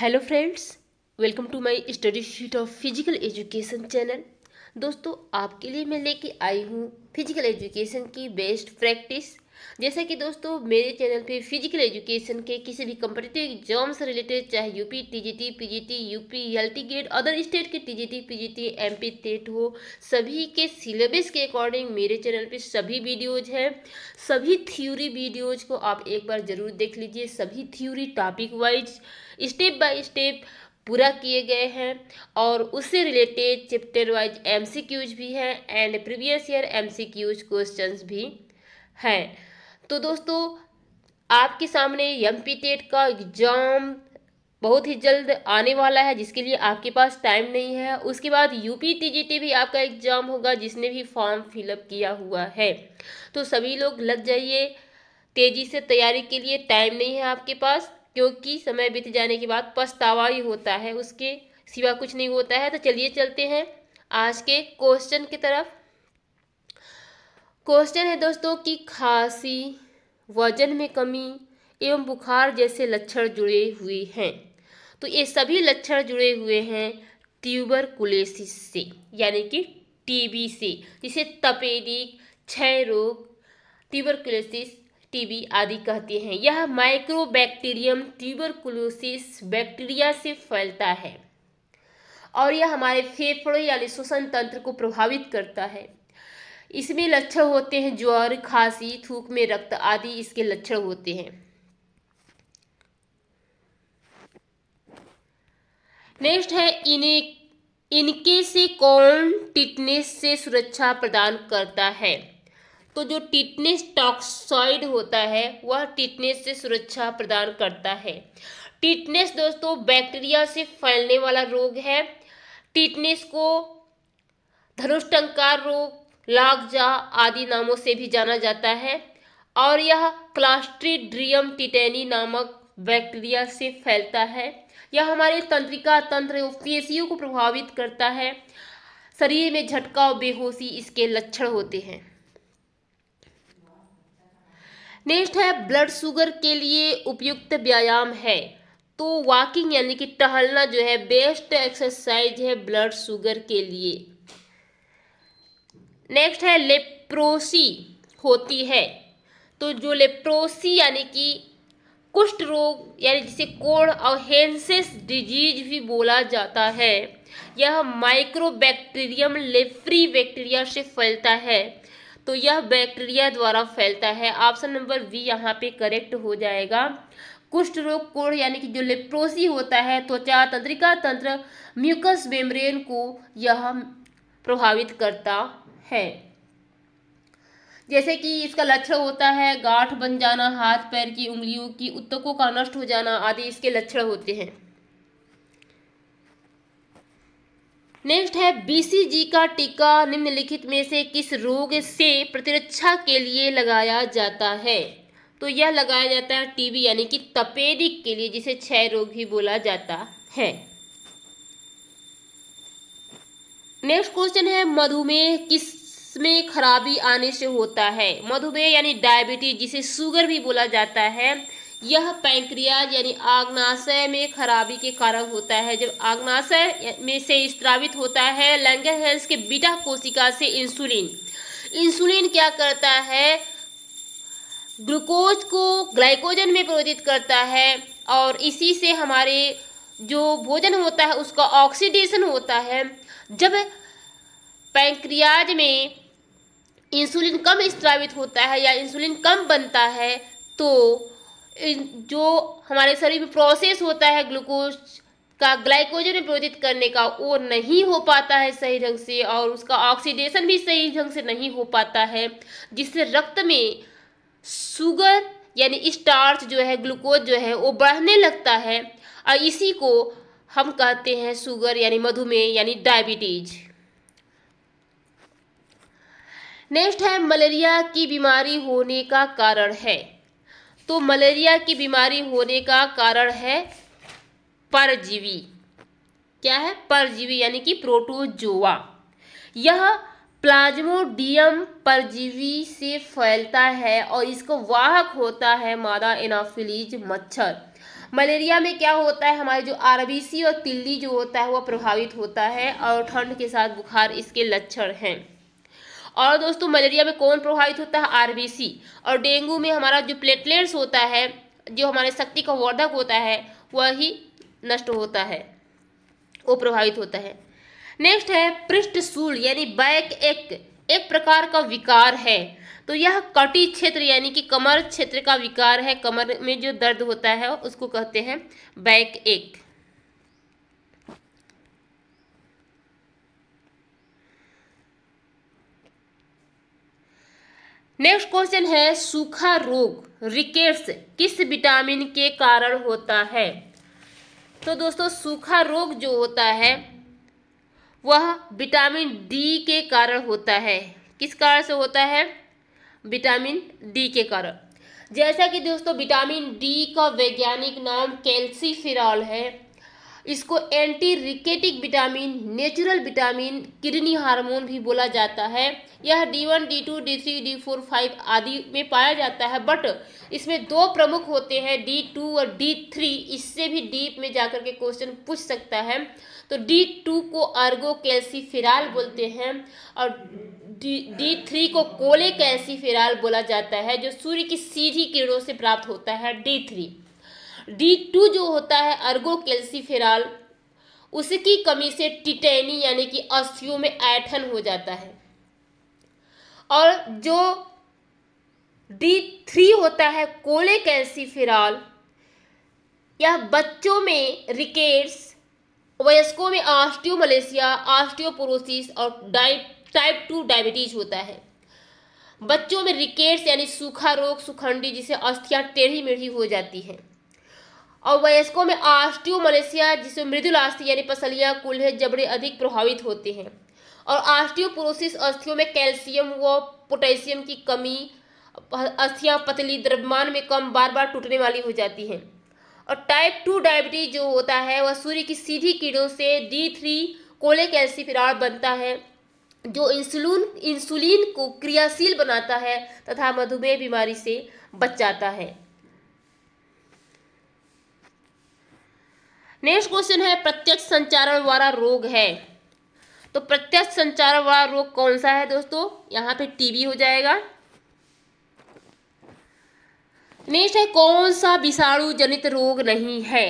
hello friends welcome to my study sheet of physical education channel दोस्तों आपके लिए मैं लेके आई हूँ फिजिकल एजुकेशन की बेस्ट प्रैक्टिस जैसा कि दोस्तों मेरे चैनल पे फिजिकल एजुकेशन के किसी भी कम्पिटेटिव एग्जाम से रिलेटेड चाहे UP TGT PGT UP LT gate other state के टीजीटी पीजीटी एमपी टेट हो सभी के सिलेबस के अकॉर्डिंग मेरे चैनल पे सभी वीडियोज हैं सभी थ्योरी वीडियोज को आप एक बार ज़रूर देख लीजिए सभी theory topic wise step by step पूरा किए गए हैं और उससे रिलेटेड चैप्टर वाइज एमसीक्यूज भी हैं and previous year MCQs questions भी हैं तो दोस्तों आपके सामने एम पी टेट का एग्ज़ाम बहुत ही जल्द आने वाला है जिसके लिए आपके पास टाइम नहीं है उसके बाद यूपी टी भी आपका एग्ज़ाम होगा जिसने भी फॉर्म फिलअप किया हुआ है तो सभी लोग लग जाइए तेज़ी से तैयारी के लिए टाइम नहीं है आपके पास क्योंकि समय बीत जाने के बाद पछतावा ही होता है उसके सिवा कुछ नहीं होता है तो चलिए चलते हैं आज के क्वेश्चन की तरफ क्वेश्चन है दोस्तों कि खांसी वजन में कमी एवं बुखार जैसे लक्षण जुड़े हुए हैं तो ये सभी लक्षण जुड़े हुए हैं ट्यूबरकुलेसिस से यानी कि टीबी से जिसे तपेदिक क्षय रोग ट्यूबरकुलेसिस टीबी आदि कहते हैं यह माइक्रोबैक्टीरियम कुलोसिस बैक्टीरिया से फैलता है और यह हमारे फेफड़े यानी श्वसन तंत्र को प्रभावित करता है इसमें लक्षण होते हैं ज्वर खांसी थूक में रक्त आदि इसके लक्षण होते हैं नेक्स्ट है इन्हें इनके से कौन टिटनेस से सुरक्षा प्रदान करता है तो जो टिटनेस टॉक्सॉइड होता है वह टिटनेस से सुरक्षा प्रदान करता है टिटनेस दोस्तों बैक्टीरिया से फैलने वाला रोग है टिटनेस को धनुष्टंकार रोग लागजा आदि नामों से भी जाना जाता है और यह क्लास्ट्रीड्रियम टिटेनी नामक बैक्टीरिया से फैलता है यह हमारे तंत्रिका तंत्र पेशियों को प्रभावित करता है शरीर में झटका और बेहोशी इसके लक्षण होते हैं नेक्स्ट है ब्लड शुगर के लिए उपयुक्त व्यायाम है तो वॉकिंग यानी कि टहलना जो है बेस्ट एक्सरसाइज है ब्लड शुगर के लिए नेक्स्ट है लेप्रोसी होती है तो जो लेप्रोसी यानी कि कुष्ठ रोग यानी जिसे कोड़ और हेंसेस डिजीज भी बोला जाता है यह माइक्रोबैक्टीरियम लेफ्री बैक्टीरिया से फैलता है तो यह बैक्टीरिया द्वारा फैलता है ऑप्शन नंबर बी यहाँ पे करेक्ट हो जाएगा कुष्ठ रोग कोढ़ यानी कि जो लेप्रोसी होता है त्वचा तंत्रिका तंत्र म्यूकस मेम्ब्रेन को यह प्रभावित करता है जैसे कि इसका लक्षण होता है गांठ बन जाना हाथ पैर की उंगलियों की उत्तकों का नष्ट हो जाना आदि इसके लक्षण होते हैं नेक्स्ट है बीसीजी का टीका निम्नलिखित में से किस रोग से प्रतिरक्षा के लिए लगाया जाता है तो यह लगाया जाता है टीबी यानी कि तपेदिक के लिए जिसे क्षय रोग भी बोला जाता है नेक्स्ट क्वेश्चन है मधुमेह किस में खराबी आने से होता है मधुमेह यानी डायबिटीज जिसे शुगर भी बोला जाता है यह पैंक्रियाज यानी आग्नाशय में खराबी के कारण होता है जब आग्नाशय में से स्त्रावित होता है लैंगर के बीटा कोशिका से इंसुलिन इंसुलिन क्या करता है ग्लूकोज को ग्लाइकोजन में परिवर्तित करता है और इसी से हमारे जो भोजन होता है उसका ऑक्सीडेशन होता है जब पैंक्रियाज में इंसुलिन कम स्त्रावित होता है या इंसुलिन कम बनता है तो जो हमारे शरीर में प्रोसेस होता है ग्लूकोज का ग्लाइकोजन में परिवर्तित करने का वो नहीं हो पाता है सही ढंग से और उसका ऑक्सीडेशन भी सही ढंग से नहीं हो पाता है जिससे रक्त में शुगर यानी स्टार्च जो है ग्लूकोज जो है वो बढ़ने लगता है और इसी को हम कहते हैं शुगर यानी मधुमेह यानी डायबिटीज़ नेक्स्ट है मलेरिया की बीमारी होने का कारण है तो मलेरिया की बीमारी होने का कारण है परजीवी क्या है परजीवी यानी कि प्रोटोजोआ यह प्लाज्मोडियम परजीवी से फैलता है और इसको वाहक होता है मादा एनाफिलीज मच्छर मलेरिया में क्या होता है हमारे जो आरबीसी और तिल्ली जो होता है वह प्रभावित होता है और ठंड के साथ बुखार इसके लक्षण हैं और दोस्तों मलेरिया में कौन प्रभावित होता है आरबीसी और डेंगू में हमारा जो प्लेटलेट्स होता है जो हमारे शक्ति का वर्धक होता है वही नष्ट होता है वो प्रभावित होता है नेक्स्ट है पृष्ठ सूल यानी बैक एक एक प्रकार का विकार है तो यह कटी क्षेत्र यानी कि कमर क्षेत्र का विकार है कमर में जो दर्द होता है उसको कहते हैं बैक एक नेक्स्ट क्वेश्चन है सूखा रोग रिकेट्स किस विटामिन के कारण होता है तो दोस्तों सूखा रोग जो होता है वह विटामिन डी के कारण होता है किस कारण से होता है विटामिन डी के कारण जैसा कि दोस्तों विटामिन डी का वैज्ञानिक नाम कैल्सी है इसको anti rachitic vitamin natural vitamin kidney hormone भी बोला जाता है यह D one D two D three D four five आदि में पाया जाता है बट इसमें दो प्रमुख होते हैं डी टू और डी थ्री इससे भी डीप में जाकर के क्वेश्चन पूछ सकता है तो डी टू को अर्गो कैल्सीफिराल बोलते हैं और डी डी थ्री को कोले कैल्सीफिराल बोला जाता है जो सूर्य की सीधी किरणों से प्राप्त होता है डी थ्री डी टू जो होता है अर्गो कैल्सीफेराल उसकी कमी से टिटेनी यानी कि अस्थियों में ऐठन हो जाता है और जो डी थ्री होता है कोले कैल्सीफेराल यह बच्चों में रिकेट्स वयस्कों में मलेशिया ऑस्टियोपोरोसिस और डाइप टाइप टू डायबिटीज होता है बच्चों में रिकेट्स यानी सूखा रोग सुखंडी जिसे अस्थियाँ टेढ़ी मेढ़ी हो जाती हैं और वयस्कों में मलेशिया जिसमें मृदुल मृदुलास्थि यानी पसलियाँ कुल्हे जबड़े अधिक प्रभावित होते हैं और आस्टियोपोरोसिस अस्थियों में कैल्शियम व पोटेशियम की कमी अस्थियाँ पतली द्रव्यमान में कम बार बार टूटने वाली हो जाती हैं और टाइप टू डायबिटीज जो होता है वह सूर्य की सीधी किरणों से डी थ्री कोले फिराड़ बनता है जो इंसुलिन इंसुलिन को क्रियाशील बनाता है तथा मधुमेह बीमारी से बचाता है नेक्स्ट क्वेश्चन है प्रत्यक्ष संचारण वाला रोग है तो प्रत्यक्ष संचारण वाला रोग कौन सा है दोस्तों यहाँ पे टीबी हो जाएगा नेक्स्ट है कौन सा विषाणु जनित रोग नहीं है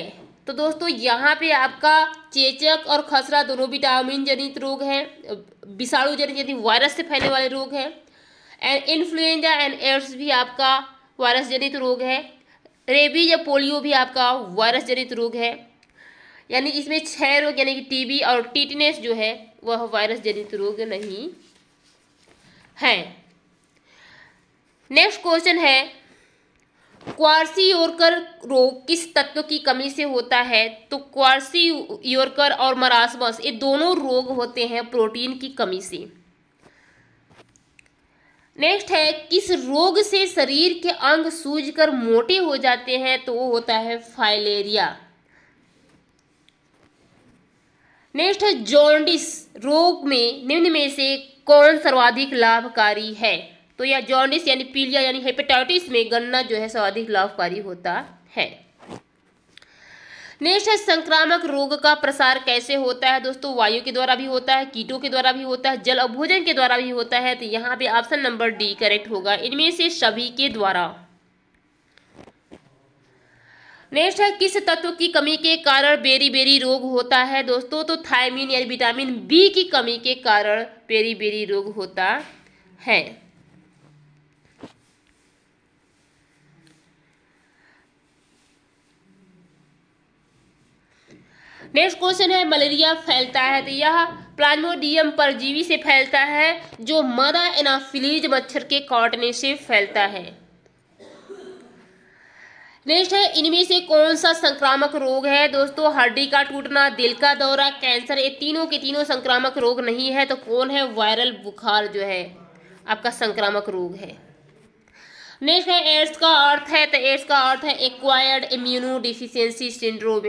तो दोस्तों यहाँ पे आपका चेचक और खसरा दोनों विटामिन जनित रोग हैं विषाणु जनित यदि वायरस से फैलने वाले रोग हैं एंड इन्फ्लुएंजा एंड एड्स भी आपका वायरस जनित रोग है रेबीज या पोलियो भी आपका वायरस जनित रोग है यानी इसमें छह रोग यानी कि टीबी और टीटनेस जो है वह वायरस जनित रोग नहीं है नेक्स्ट क्वेश्चन है क्वारसी योरकर रोग किस तत्व की कमी से होता है तो क्वारसी योरकर और मरासमस ये दोनों रोग होते हैं प्रोटीन की कमी से नेक्स्ट है किस रोग से शरीर के अंग सूजकर मोटे हो जाते हैं तो वो होता है फाइलेरिया नेक्स्ट है जॉन्डिस रोग में निम्न में से कौन सर्वाधिक लाभकारी है तो यह जॉन्डिस यानी पीलिया यानी हेपेटाइटिस में गन्ना जो है सर्वाधिक लाभकारी होता है नेक्स्ट है संक्रामक रोग का प्रसार कैसे होता है दोस्तों वायु के द्वारा भी होता है कीटों के द्वारा भी होता है जल अभोजन के द्वारा भी होता है तो यहाँ पे ऑप्शन नंबर डी करेक्ट होगा इनमें से सभी के द्वारा नेक्स्ट है किस तत्व की कमी के कारण बेरी बेरी रोग होता है दोस्तों तो थायमिन यानी विटामिन बी की कमी के कारण बेरी बेरी रोग होता है नेक्स्ट क्वेश्चन है मलेरिया फैलता है तो यह प्लाज्मोडियम परजीवी से फैलता है जो मदा एनाफिलीज मच्छर के काटने से फैलता है नेक्स्ट है इनमें से कौन सा संक्रामक रोग है दोस्तों हड्डी का टूटना दिल का दौरा कैंसर ये तीनों के तीनों संक्रामक रोग नहीं है तो कौन है वायरल बुखार जो है आपका संक्रामक रोग है नेक्स्ट है एड्स का अर्थ है तो एड्स का अर्थ है acquired immunodeficiency syndrome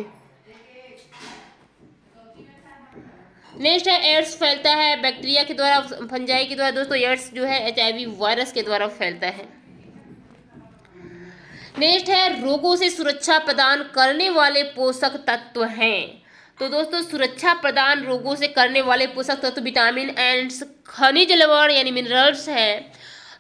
next है एड्स फैलता है बैक्टीरिया के द्वारा फंजाई के द्वारा दोस्तों एड्स जो है एच वायरस के द्वारा फैलता है नेक्स्ट है रोगों से सुरक्षा प्रदान करने वाले पोषक तत्व हैं तो दोस्तों सुरक्षा प्रदान रोगों से करने वाले पोषक तत्व विटामिन एंड खनिज लवण यानी मिनरल्स हैं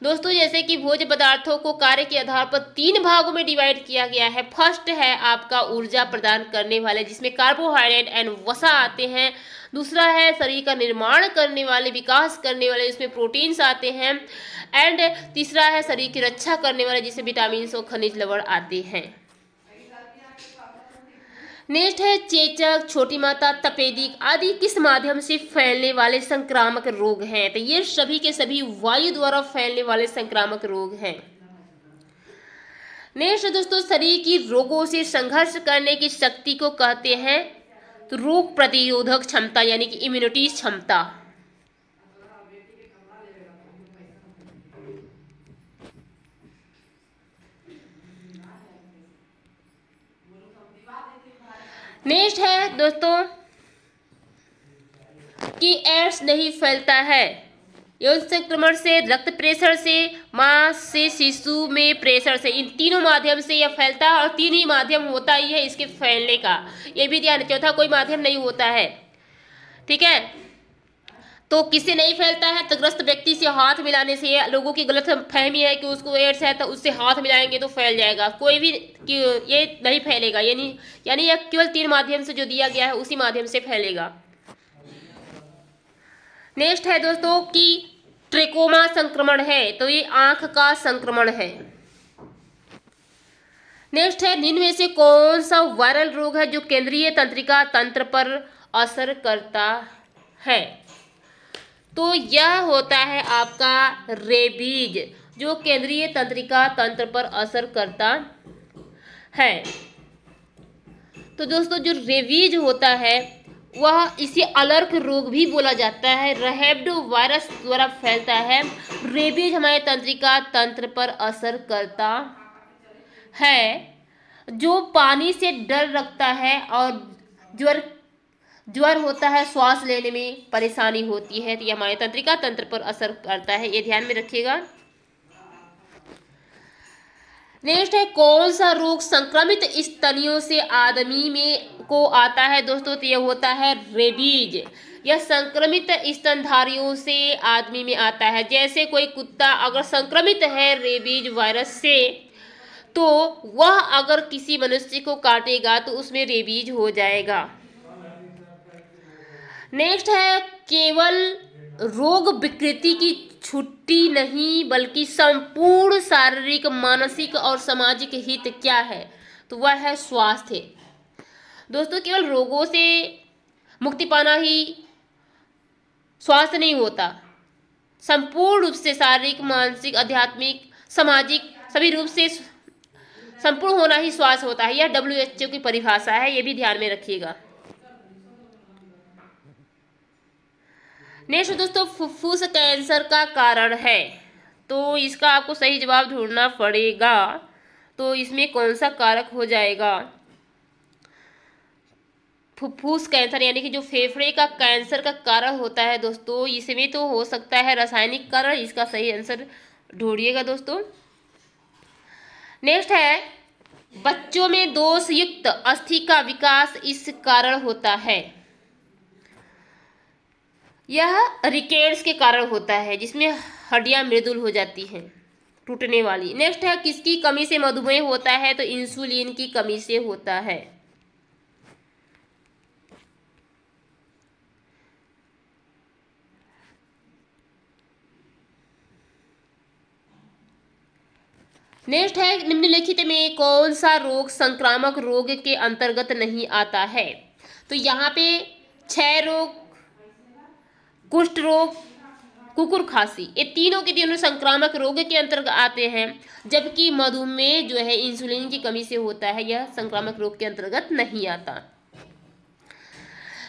दोस्तों जैसे कि भोज पदार्थों को कार्य के आधार पर तीन भागों में डिवाइड किया गया है फर्स्ट है आपका ऊर्जा प्रदान करने वाले जिसमें कार्बोहाइड्रेट एंड वसा आते हैं दूसरा है शरीर का निर्माण करने वाले विकास करने वाले जिसमें प्रोटीन्स आते हैं एंड तीसरा है शरीर की रक्षा करने वाले जिसमें विटामिन और खनिज लवण आते हैं नेक्स्ट है चेचक छोटी माता तपेदिक आदि किस माध्यम से फैलने वाले संक्रामक रोग हैं तो ये सभी के सभी वायु द्वारा फैलने वाले संक्रामक रोग हैं नेक्स्ट दोस्तों शरीर की रोगों से संघर्ष करने की शक्ति को कहते हैं तो रोग प्रतिरोधक क्षमता यानी कि इम्यूनिटी क्षमता नेक्स्ट है दोस्तों कि एड्स नहीं फैलता है यौन संक्रमण से रक्त प्रेशर से माँ से शिशु में प्रेशर से इन तीनों माध्यम से यह फैलता है और तीन ही माध्यम होता ही है इसके फैलने का यह भी ध्यान चौथा कोई माध्यम नहीं होता है ठीक है तो किससे नहीं फैलता है तो ग्रस्त व्यक्ति से हाथ मिलाने से लोगों की गलत फहमी है कि उसको एड्स है तो उससे हाथ मिलाएंगे तो फैल जाएगा कोई भी ये नहीं फैलेगा यानी यानी यह केवल तीन माध्यम से जो दिया गया है उसी माध्यम से फैलेगा नेक्स्ट है दोस्तों कि ट्रेकोमा संक्रमण है तो ये आंख का संक्रमण है नेक्स्ट है में से कौन सा वायरल रोग है जो केंद्रीय तंत्रिका तंत्र पर असर करता है तो यह होता है आपका रेबीज जो केंद्रीय तंत्रिका तंत्र पर असर करता है तो दोस्तों जो रेबीज होता है वह इसे अलर्क रोग भी बोला जाता है रहेब्ड वायरस द्वारा फैलता है रेबीज हमारे तंत्रिका तंत्र पर असर करता है जो पानी से डर रखता है और ज्वर ज्वर होता है श्वास लेने में परेशानी होती है तो ये हमारे तंत्रिका तंत्र पर असर करता है ये ध्यान में रखिएगा नेक्स्ट है कौन सा रोग संक्रमित स्तनियों से आदमी में को आता है दोस्तों तो यह होता है रेबीज यह संक्रमित स्तनधारियों से आदमी में आता है जैसे कोई कुत्ता अगर संक्रमित है रेबीज वायरस से तो वह अगर किसी मनुष्य को काटेगा तो उसमें रेबीज हो जाएगा नेक्स्ट है केवल रोग विकृति की छुट्टी नहीं बल्कि संपूर्ण शारीरिक मानसिक और सामाजिक हित क्या है तो वह है स्वास्थ्य दोस्तों केवल रोगों से मुक्ति पाना ही स्वास्थ्य नहीं होता संपूर्ण रूप से शारीरिक मानसिक आध्यात्मिक सामाजिक सभी रूप से संपूर्ण होना ही स्वास्थ्य होता है यह डब्ल्यू की परिभाषा है ये भी ध्यान में रखिएगा नेक्स्ट दोस्तों फुफ्फुस कैंसर का कारण है तो इसका आपको सही जवाब ढूंढना पड़ेगा तो इसमें कौन सा कारक हो जाएगा फुफ्फूस कैंसर यानी कि जो फेफड़े का कैंसर का कारण होता है दोस्तों इसमें तो हो सकता है रासायनिक कारण इसका सही आंसर ढूंढिएगा दोस्तों नेक्स्ट है बच्चों में दोषयुक्त अस्थि का विकास इस कारण होता है यह रिकेट्स के कारण होता है जिसमें हड्डियां मृदुल हो जाती हैं टूटने वाली नेक्स्ट है किसकी कमी से मधुमेह होता है तो इंसुलिन की कमी से होता है नेक्स्ट है निम्नलिखित में कौन सा रोग संक्रामक रोग के अंतर्गत नहीं आता है तो यहाँ पे छह रोग कुष्ठ रोग कुकुर खांसी ये तीनों के तीनों संक्रामक रोग के अंतर्गत आते हैं जबकि मधुमेह जो है इंसुलिन की कमी से होता है यह संक्रामक रोग के अंतर्गत नहीं आता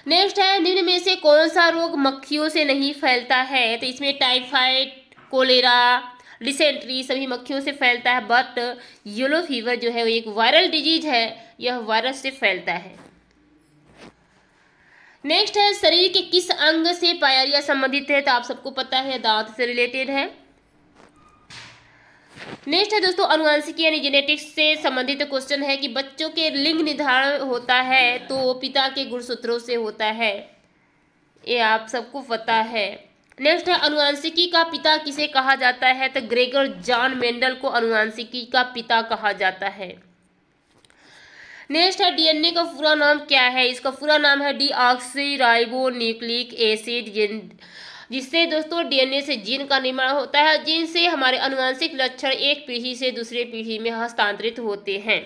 नेक्स्ट है निम्न में से कौन सा रोग मक्खियों से नहीं फैलता है तो इसमें टाइफाइड कोलेरा डिसेंट्री सभी मक्खियों से फैलता है बट येलो फीवर जो है वो एक वायरल डिजीज है यह वायरस से फैलता है नेक्स्ट है शरीर के किस अंग से पायरिया संबंधित है तो आप सबको पता है दांत से रिलेटेड है नेक्स्ट है दोस्तों अनुवांशिकी यानी जेनेटिक्स से संबंधित क्वेश्चन है कि बच्चों के लिंग निर्धारण होता है तो पिता के गुणसूत्रों से होता है ये आप सबको पता है नेक्स्ट है अनुवांशिकी का पिता किसे कहा जाता है तो ग्रेगर जॉन मेंडल को अनुवांशिकी का पिता कहा जाता है नेक्स्ट है डीएनए का पूरा नाम क्या है इसका पूरा नाम है डी न्यूक्लिक एसिड जिससे दोस्तों डीएनए से जीन का निर्माण होता है जिनसे हमारे अनुवांशिक लक्षण एक पीढ़ी से दूसरे पीढ़ी में हस्तांतरित होते हैं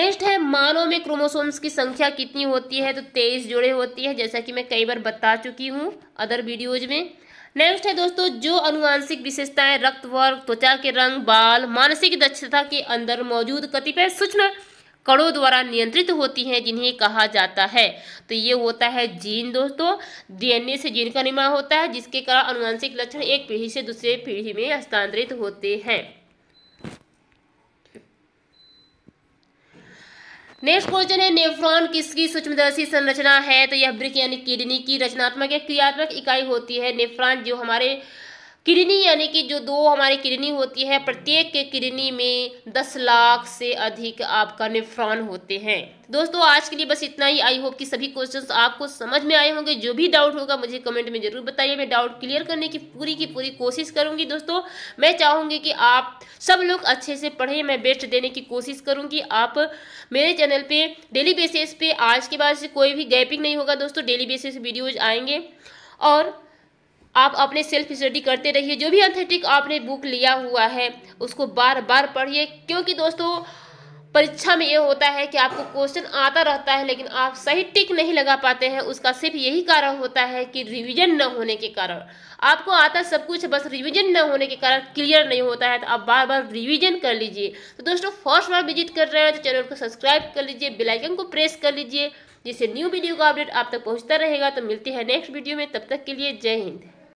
नेक्स्ट है मानव में क्रोमोसोम्स की संख्या कितनी होती है तो तेईस जोड़े होती है जैसा कि मैं कई बार बता चुकी हूँ अदर वीडियोज में नेक्स्ट है दोस्तों जो अनुवांशिक विशेषताएं रक्त वर्ग त्वचा के रंग बाल मानसिक दक्षता के अंदर मौजूद कतिपय सूक्ष्म कणों द्वारा नियंत्रित होती हैं जिन्हें कहा जाता है तो ये होता है जीन दोस्तों डीएनए से जीन का निर्माण होता है जिसके कारण अनुवांशिक लक्षण एक पीढ़ी से दूसरे पीढ़ी में हस्तांतरित होते हैं नेक्स्ट क्वेश्चन है नेफ्रॉन किसकी सूक्ष्मदर्शी संरचना है तो यह ब्रिक यानी किडनी की रचनात्मक या क्रियात्मक इकाई होती है नेफ्रॉन जो हमारे किडनी यानी कि जो दो हमारी किडनी होती है प्रत्येक के किडनी में दस लाख से अधिक आपका निफ्रॉन होते हैं दोस्तों आज के लिए बस इतना ही आई होप कि सभी क्वेश्चंस आपको समझ में आए होंगे जो भी डाउट होगा मुझे कमेंट में जरूर बताइए मैं डाउट क्लियर करने की पूरी की पूरी कोशिश करूंगी दोस्तों मैं चाहूंगी कि आप सब लोग अच्छे से पढ़ें मैं बेस्ट देने की कोशिश करूंगी आप मेरे चैनल पर डेली बेसिस पे आज के बाद से कोई भी गैपिंग नहीं होगा दोस्तों डेली बेसिस वीडियोज आएंगे और आप अपने सेल्फ स्टडी करते रहिए जो भी अंथेटिक आपने बुक लिया हुआ है उसको बार बार पढ़िए क्योंकि दोस्तों परीक्षा में ये होता है कि आपको क्वेश्चन आता रहता है लेकिन आप सही टिक नहीं लगा पाते हैं उसका सिर्फ यही कारण होता है कि रिवीजन न होने के कारण आपको आता सब कुछ बस रिवीजन न होने के कारण क्लियर नहीं होता है तो आप बार बार रिवीजन कर लीजिए तो दोस्तों फर्स्ट बार विजिट कर रहे हैं तो चैनल को सब्सक्राइब कर लीजिए बेलाइकन को प्रेस कर लीजिए जिससे न्यू वीडियो का अपडेट आप तक पहुँचता रहेगा तो मिलती है नेक्स्ट वीडियो में तब तक के लिए जय हिंद